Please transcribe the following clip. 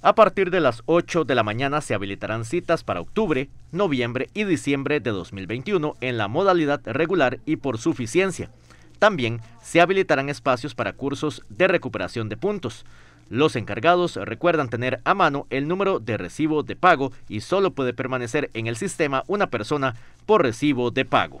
A partir de las 8 de la mañana se habilitarán citas para octubre, noviembre y diciembre de 2021 en la modalidad regular y por suficiencia. También se habilitarán espacios para cursos de recuperación de puntos. Los encargados recuerdan tener a mano el número de recibo de pago y solo puede permanecer en el sistema una persona por recibo de pago.